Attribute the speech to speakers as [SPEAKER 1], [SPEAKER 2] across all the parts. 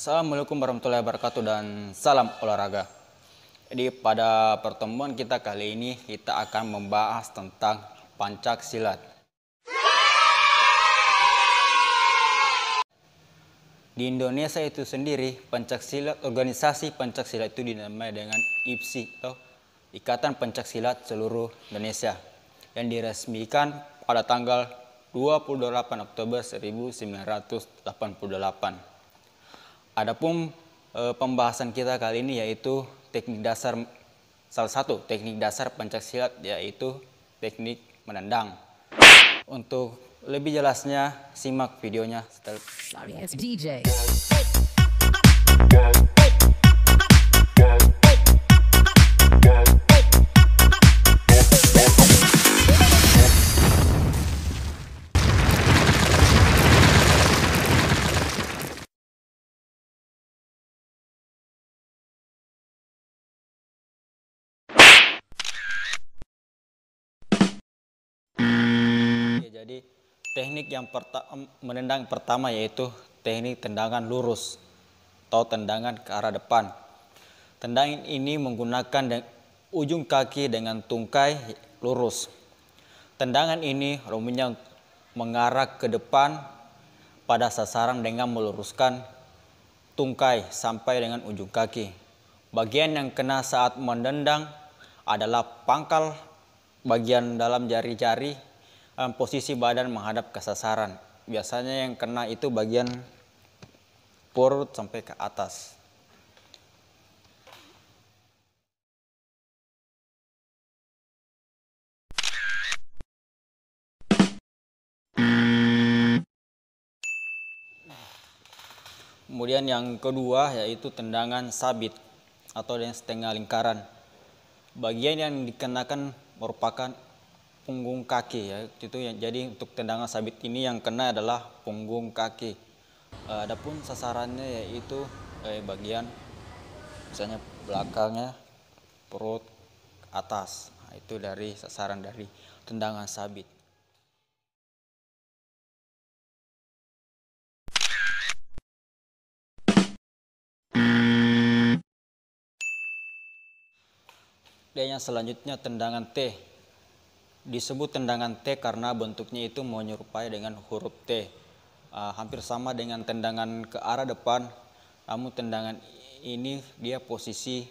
[SPEAKER 1] Assalamualaikum warahmatullahi wabarakatuh dan salam olahraga. Jadi pada pertemuan kita kali ini kita akan membahas tentang pancak silat. Di Indonesia itu sendiri pencak silat organisasi pencak silat itu dinamai dengan IPSI atau Ikatan Pencak Silat Seluruh Indonesia yang diresmikan pada tanggal 28 Oktober 1988. Adapun e, pembahasan kita kali ini yaitu teknik dasar salah satu teknik dasar pencak silat yaitu teknik menendang. Untuk lebih jelasnya simak videonya setelah. Sorry, Jadi teknik yang perta menendang pertama yaitu teknik tendangan lurus atau tendangan ke arah depan. Tendangan ini menggunakan ujung kaki dengan tungkai lurus. Tendangan ini umumnya mengarah ke depan pada sasaran dengan meluruskan tungkai sampai dengan ujung kaki. Bagian yang kena saat menendang adalah pangkal bagian dalam jari-jari um, posisi badan menghadap ke sasaran. Biasanya yang kena itu bagian
[SPEAKER 2] perut sampai ke atas.
[SPEAKER 1] Kemudian yang kedua yaitu tendangan sabit atau yang setengah lingkaran. Bagian yang dikenakan merupakan punggung kaki ya itu yang jadi untuk tendangan sabit ini yang kena adalah punggung kaki eh, adapun sasarannya yaitu eh, bagian misalnya belakangnya perut atas nah, itu dari sasaran dari tendangan sabit Dan yang selanjutnya tendangan T disebut tendangan T karena bentuknya itu menyerupai dengan huruf T. Uh, hampir sama dengan tendangan ke arah depan, namun tendangan ini dia posisi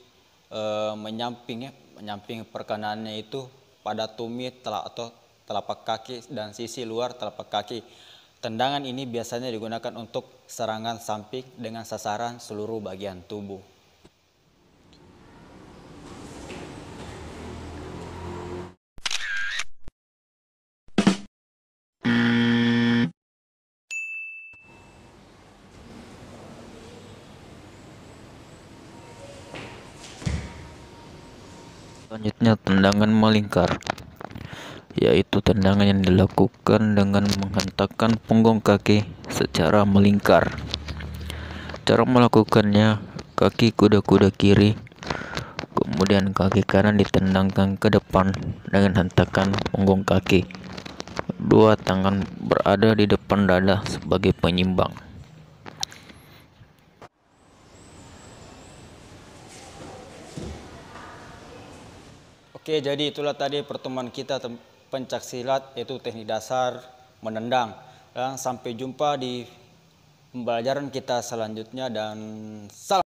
[SPEAKER 1] uh, menyamping ya, menyamping perkenaannya itu pada tumit telak atau telapak kaki dan sisi luar telapak kaki. Tendangan ini biasanya digunakan untuk serangan samping dengan sasaran seluruh bagian tubuh.
[SPEAKER 3] Selanjutnya tendangan melingkar yaitu tendangan yang dilakukan dengan menghentakkan punggung kaki secara melingkar. Cara melakukannya, kaki kuda-kuda kiri kemudian kaki kanan ditendangkan ke depan dengan hentakan punggung kaki. Dua tangan berada di depan dada sebagai penyimbang.
[SPEAKER 1] Oke, jadi itulah tadi pertemuan kita pencak silat yaitu teknik dasar menendang. sampai jumpa di pembelajaran
[SPEAKER 2] kita selanjutnya dan salam.